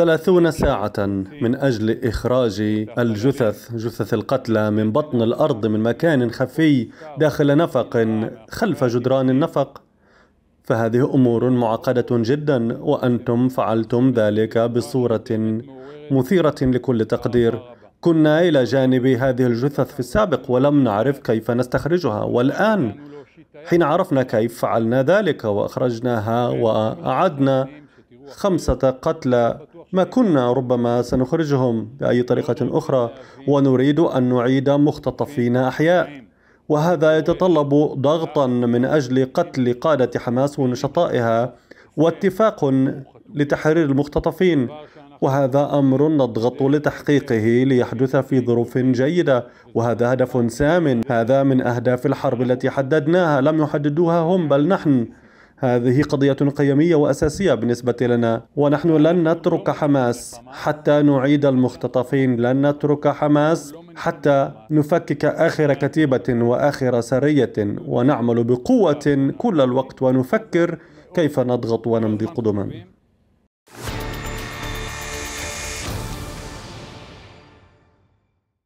ثلاثون ساعة من أجل إخراج الجثث جثث القتلى من بطن الأرض من مكان خفي داخل نفق خلف جدران النفق فهذه أمور معقدة جدا وأنتم فعلتم ذلك بصورة مثيرة لكل تقدير كنا إلى جانب هذه الجثث في السابق ولم نعرف كيف نستخرجها والآن حين عرفنا كيف فعلنا ذلك وأخرجناها وأعدنا خمسة قتلى ما كنا ربما سنخرجهم بأي طريقة أخرى ونريد أن نعيد مختطفين أحياء وهذا يتطلب ضغطا من أجل قتل قادة حماس ونشطائها واتفاق لتحرير المختطفين وهذا أمر نضغط لتحقيقه ليحدث في ظروف جيدة وهذا هدف سام هذا من أهداف الحرب التي حددناها لم يحددوها هم بل نحن هذه قضية قيمية وأساسية بالنسبة لنا ونحن لن نترك حماس حتى نعيد المختطفين لن نترك حماس حتى نفكك آخر كتيبة وآخر سرية ونعمل بقوة كل الوقت ونفكر كيف نضغط ونمضي قدما